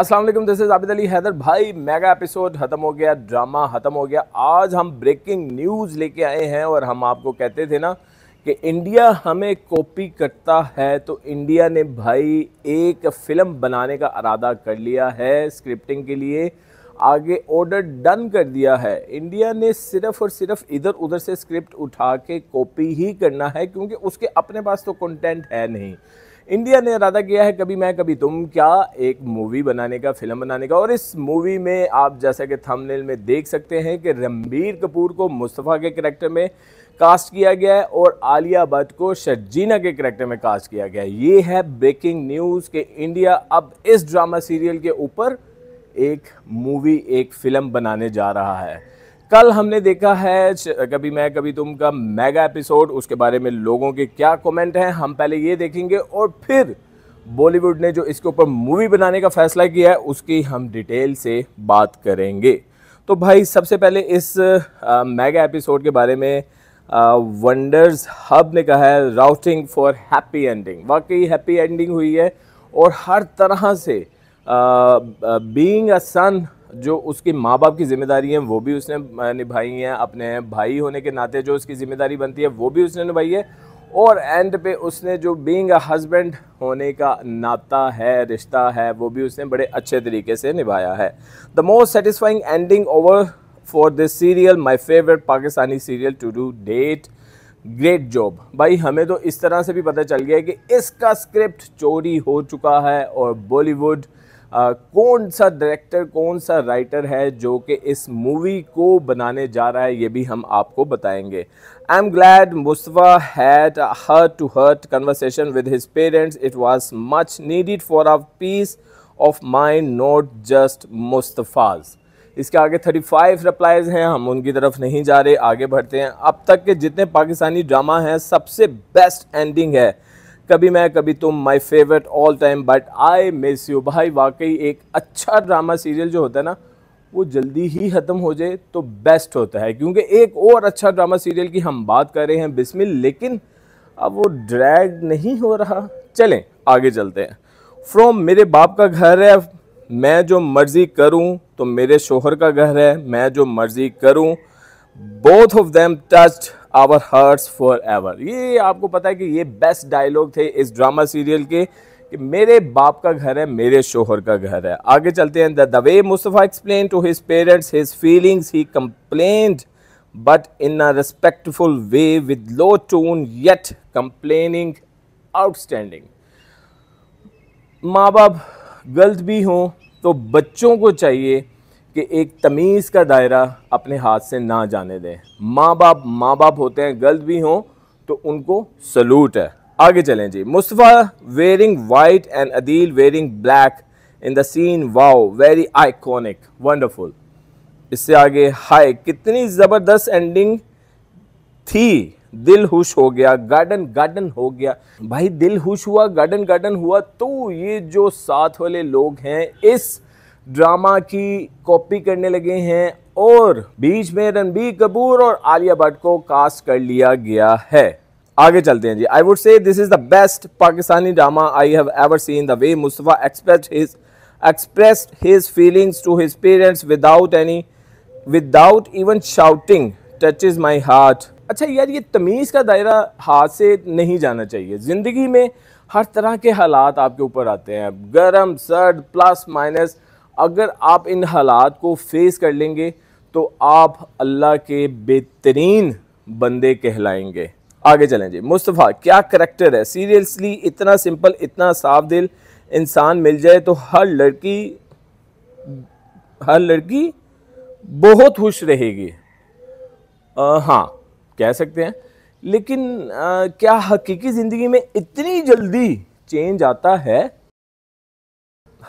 Aslam this is Abid Ali Haider भाई mega episode ख़त्म हो गया ड्रामा ख़त्म हो गया आज हम ब्रेकिंग न्यूज़ लेके आए हैं और हम आपको कहते थे ना कि इंडिया हमें कॉपी करता है तो इंडिया ने भाई एक फ़िल्म बनाने का अरादा कर लिया है स्क्रिप्टिंग के लिए आगे ऑर्डर डन कर दिया है इंडिया ने सिर्फ और सिर्फ इधर उधर से स्क्रिप्ट उठा के कॉपी ही करना है क्योंकि उसके अपने पास तो कंटेंट है नहीं इंडिया ने इरादा किया है कभी मैं कभी तुम क्या एक मूवी बनाने का फिल्म बनाने का और इस मूवी में आप जैसा कि थंबनेल में देख सकते हैं कि रणबीर कपूर को मुस्तफ़ा के करेक्टर में कास्ट किया गया है और आलिया भट्ट को शर्जीना के करेक्टर में कास्ट किया गया है ये है ब्रेकिंग न्यूज़ के इंडिया अब इस ड्रामा सीरियल के ऊपर एक मूवी एक फ़िल्म बनाने जा रहा है कल हमने देखा है कभी मैं कभी तुम का मेगा एपिसोड उसके बारे में लोगों के क्या कमेंट हैं हम पहले ये देखेंगे और फिर बॉलीवुड ने जो इसके ऊपर मूवी बनाने का फैसला किया है उसकी हम डिटेल से बात करेंगे तो भाई सबसे पहले इस मेगा एपिसोड के बारे में वंडर्स हब ने कहा है राउटिंग फॉर हैप्पी एंडिंग वाकई हैप्पी एंडिंग हुई है और हर तरह से बीइंग अ सन जो उसके माँ बाप की जिम्मेदारी है वो भी उसने निभाई है अपने भाई होने के नाते जो उसकी जिम्मेदारी बनती है वो भी उसने निभाई है और एंड पे उसने जो बींग अ हस्बैंड होने का नाता है रिश्ता है वो भी उसने बड़े अच्छे तरीके से निभाया है the most satisfying ending over for this serial my favourite Pakistani serial to do date great job भाई हमें तो इस तरह से भी पता चल गया है कि इसका स्क्रिप्ट चोरी हो चुका है और बॉलीवुड कौन सा डायरेक्टर कौन सा राइटर है जो कि इस मूवी को बनाने जा रहा है ये भी हम आपको बताएंगे I am glad Mustafa had heart to heart conversation with his parents it was much needed for our peace of mind not just Mustafa's इसके आगे 35 रिप्लाइज हैं हम उनकी तरफ नहीं जा रहे आगे बढ़ते हैं अब तक के जितने पाकिस्तानी ड्रामा हैं सबसे बेस्ट एंडिंग है कभी मैं कभी तुम my favourite all time but I miss you भाई वाकई एक अच्छा ड्रामा सीरियल जो होता है ना वो जल्दी ही ख़त्म हो जाए तो बेस्ट होता है क्योंकि एक और अच्छा ड्रामा सीरियल की हम बात कर रहे हैं बिस्मिल लेकिन अब वो ड्रैग नहीं हो रहा चलें आगे चलते हैं फ्रॉम मेरे बाप का घर है मैं जो मर्ज़ी करूँ तो मेरे शोहर का घर है मैं जो मर्ज़ी करूँ both of them touched our hearts forever ये आपको पता है कि ये बेस्ट डायलॉग थे इस ड्रामा सीरियल के कि मेरे बाप का घर है मेरे शोहर का घर है आगे चलते हैं the way Mustafa explain to his parents his feelings he complaint but in a respectful way with low tone yet complaining outstanding माँ बाप गलत भी हों तो बच्चों को चाहिए कि एक तमीज़ का दायरा अपने हाथ से ना जाने दें माँ बाप माँ बाप होते हैं गलत भी हों तो उनको सलूट है आगे चलें जी Mustafa wearing white and Adeel wearing black in the scene wow very iconic wonderful इससे आगे हाय कितनी ज़बरदस्त एंडिंग थी दिल हुश हो गया गार्डन गार्डन हो गया भाई दिल हुश हुआ गार्डन गार्डन हुआ तो ये जो साथ वाले लोग हैं इस ड्रामा की कॉपी करने लगे हैं और बीच में रणबीर कपूर और आलिया भट्ट को कास्ट कर लिया गया है आगे चलते हैं जी I would say this is the best Pakistani drama I have ever seen the way Mustafa express his express his feelings to his parents without any without even shouting touch is my heart अच्छा यार ये तमीज़ का दायरा हाथ से नहीं जाना चाहिए ज़िंदगी में हर तरह के हालात आपके ऊपर आते हैं गर्म सर्द प्लस माइनस अगर आप इन हालात को फेस कर लेंगे तो आप अल्लाह के बेहतरीन बंदे कहलाएंगे आगे चलें जी मुस्तफ़ा क्या करेक्टर है सीरियसली इतना सिंपल इतना साफ दिल इंसान मिल जाए तो हर लड़की हर लड़की बहुत खुश रहेगी आ, हाँ कह सकते हैं लेकिन आ, क्या हकीकी ज़िंदगी में इतनी जल्दी चेंज आता है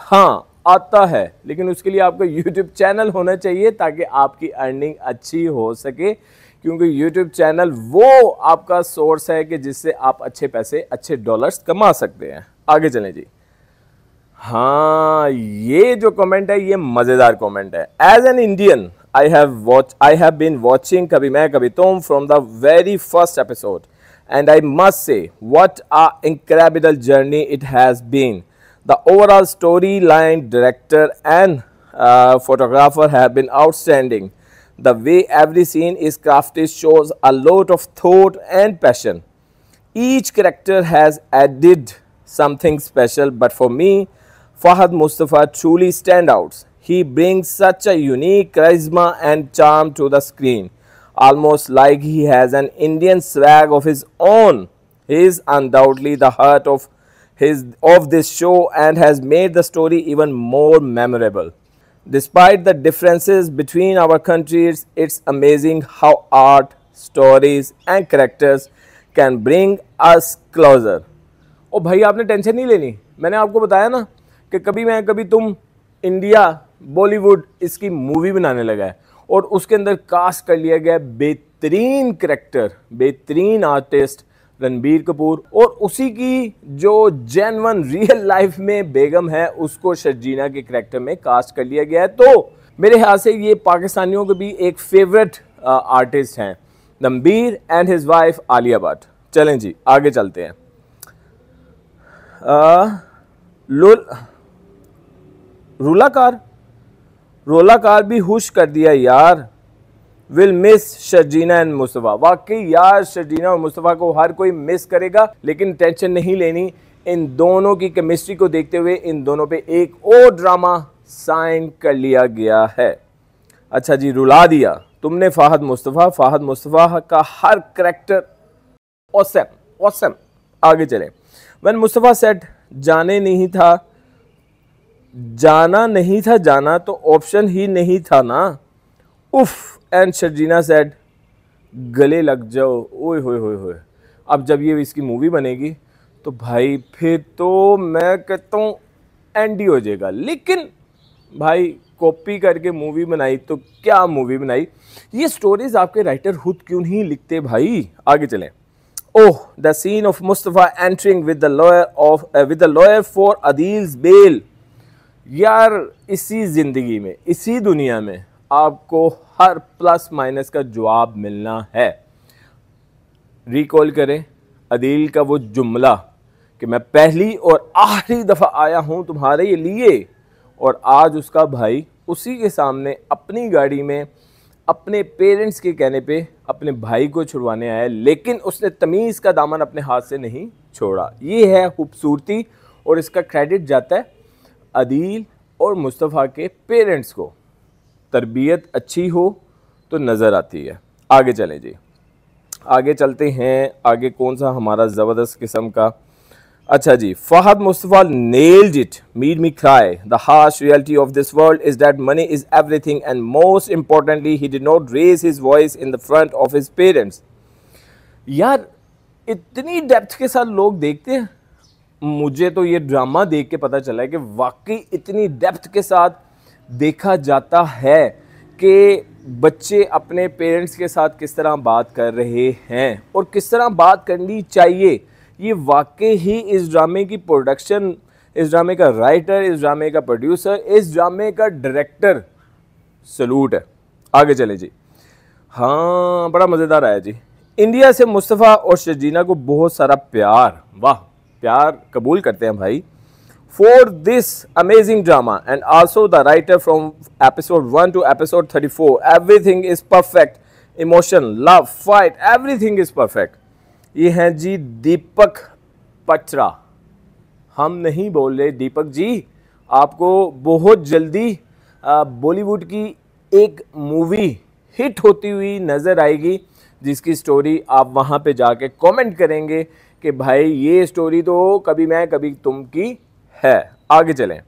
हाँ आता है लेकिन उसके लिए आपका यूट्यूब चैनल होना चाहिए ताकि आपकी अर्निंग अच्छी हो सके क्योंकि यूट्यूब चैनल वो आपका सोर्स है कि जिससे आप अच्छे पैसे अच्छे डॉलर्स कमा सकते हैं आगे चलें जी हाँ ये जो कमेंट है ये मज़ेदार कमेंट है as an Indian I have watch I have been watching Kabhi मैं कभी Tum from the very first episode and I must say what a incredible journey it has been The overall storyline, director and uh, photographer have been outstanding. The way every scene is crafted shows a lot of thought and passion. Each character has added something special but for me, Fahad Mustafa truly stand out. He brings such a unique charisma and charm to the screen, almost like he has an Indian swag of his own. He is undoubtedly the heart of his, of this show and has made the story even more memorable. Despite the differences between our countries, it's amazing how art, stories, and characters can bring us closer. ओ भाई आपने tension नहीं लेनी मैंने आपको बताया ना कि कभी मैं कभी तुम इंडिया बॉलीवुड इसकी मूवी बनाने लगा है और उसके अंदर कास्ट कर लिया गया बेहतरीन करेक्टर बेहतरीन आर्टिस्ट रणबीर कपूर और उसी की जो जेनवन रियल लाइफ में बेगम है उसको शर्जीना के करेक्टर में कास्ट कर लिया गया है तो मेरे ख्याल से ये पाकिस्तानियों के भी एक फेवरेट आर्टिस्ट हैं Ranbir and his wife Alia Bhatt चलें जी आगे चलते हैं रोलाकार रूलाकार रोलाकार भी हुश कर दिया यार will miss Sharjeena and Mustafa वाकई यार शर्जीना और मुस्तफ़ा को हर कोई मिस करेगा लेकिन टेंशन नहीं लेनी इन दोनों की केमिस्ट्री को देखते हुए इन दोनों पे एक और ड्रामा साइन कर लिया गया है अच्छा जी रुला दिया तुमने फाहद मुस्तफ़ा फाहद मुस्तफ़ा का हर करेक्टर ओसम ओसम आगे चले वन मुस्तफ़ा सेट जाने नहीं था जाना नहीं था जाना तो ऑप्शन ही नहीं था ना उफ एंड शर्जीना सेड गले लग जाओ ओए होए होए होए अब जब ये इसकी मूवी बनेगी तो भाई फिर तो मैं कहता हूँ एंड ही हो जाएगा लेकिन भाई कॉपी करके मूवी बनाई तो क्या मूवी बनाई ये स्टोरीज आपके राइटर खुद क्यों नहीं लिखते भाई आगे चलें oh the scene of Mustafa entering with the lawyer of with the lawyer for Adeel's bail यार इसी ज़िंदगी में इसी दुनिया में आपको हर प्लस माइनस का जवाब मिलना है रिकॉल करें अदील का वो जुमला कि मैं पहली और आखिरी दफ़ा आया हूँ तुम्हारे लिए और आज उसका भाई उसी के सामने अपनी गाड़ी में अपने पेरेंट्स के कहने पे अपने भाई को छुड़वाने आया लेकिन उसने तमीज़ का दामन अपने हाथ से नहीं छोड़ा ये है खूबसूरती और इसका क्रेडिट जाता है अदील और मुस्तफ़ा के पेरेंट्स को तरबियत अच्छी हो तो नज़र आती है आगे चलें जी आगे चलते हैं आगे कौन सा हमारा ज़बरदस्त किस्म का अच्छा जी Fahad Mustafa nailed it made me cry the harsh reality of this world is that money is everything and most importantly he did not raise his voice in the front of his parents यार इतनी depth के साथ लोग देखते हैं मुझे तो ये ड्रामा देख के पता चला है कि वाकई इतनी डेप्थ के साथ देखा जाता है कि बच्चे अपने पेरेंट्स के साथ किस तरह बात कर रहे हैं और किस तरह बात करनी चाहिए ये वाकई ही इस ड्रामे की प्रोडक्शन इस ड्रामे का राइटर इस ड्रामे का प्रोड्यूसर इस ड्रामे का डायरेक्टर सलूट है आगे चले जी हाँ बड़ा मज़ेदार आया जी इंडिया से मुस्तफ़ा और शजीना को बहुत सारा प्यार वाह प्यार कबूल करते हैं भाई for this amazing drama and also the writer from episode 1 to episode 34 everything is perfect emotion love fight everything is perfect ye hain ji deepak patra hum nahi bol rahe deepak ji aapko bahut jaldi bollywood ki ek movie hit hoti hui nazar aayegi जिसकी story आप वहाँ पे जाके comment करेंगे कि भाई ये story तो कभी मैं कभी तुम की है आगे चलें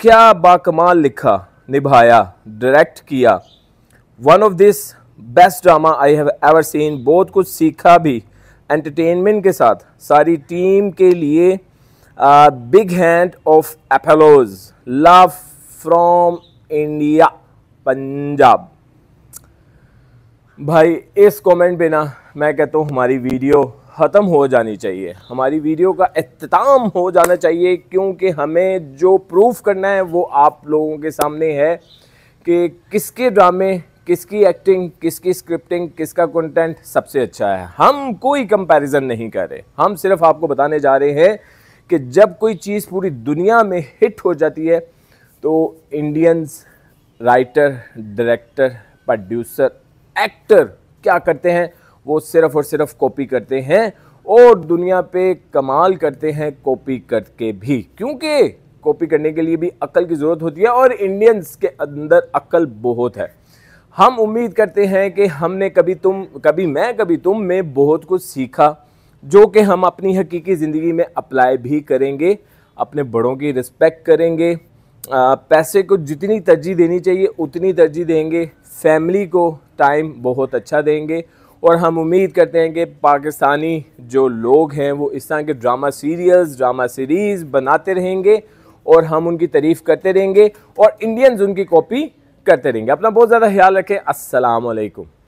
क्या बाकमाल लिखा निभाया डायरेक्ट किया one of this best drama I have ever seen बहुत कुछ सीखा भी एंटरटेनमेंट के साथ सारी टीम के लिए big hand of applause love from India Punjab भाई इस कमेंट पे ना मैं कहता हूँ हमारी वीडियो ख़त्म हो जानी चाहिए हमारी वीडियो का अख्ताम हो जाना चाहिए क्योंकि हमें जो प्रूफ करना है वो आप लोगों के सामने है कि किसके ड्रामे किसकी एक्टिंग किसकी स्क्रिप्टिंग किसका कंटेंट सबसे अच्छा है हम कोई कंपैरिजन नहीं कर रहे हम सिर्फ आपको बताने जा रहे हैं कि जब कोई चीज़ पूरी दुनिया में हिट हो जाती है तो Indians writer director producer actor क्या करते हैं वो सिर्फ़ और सिर्फ कॉपी करते हैं और दुनिया पे कमाल करते हैं कॉपी करके भी क्योंकि कॉपी करने के लिए भी अक्ल की ज़रूरत होती है और इंडियंस के अंदर अक्ल बहुत है हम उम्मीद करते हैं कि हमने कभी तुम कभी मैं कभी तुम में बहुत कुछ सीखा जो कि हम अपनी हकीकी ज़िंदगी में अप्लाई भी करेंगे अपने बड़ों की रिस्पेक्ट करेंगे पैसे को जितनी तरजीह देनी चाहिए उतनी तरजीह देंगे फैमिली को टाइम बहुत अच्छा देंगे और हम उम्मीद करते हैं कि पाकिस्तानी जो लोग हैं वो इस तरह के ड्रामा सीरियल्स ड्रामा सीरीज़ बनाते रहेंगे और हम उनकी तारीफ़ करते रहेंगे और इंडियंस उनकी कॉपी करते रहेंगे अपना बहुत ज़्यादा ख्याल रखें असलकम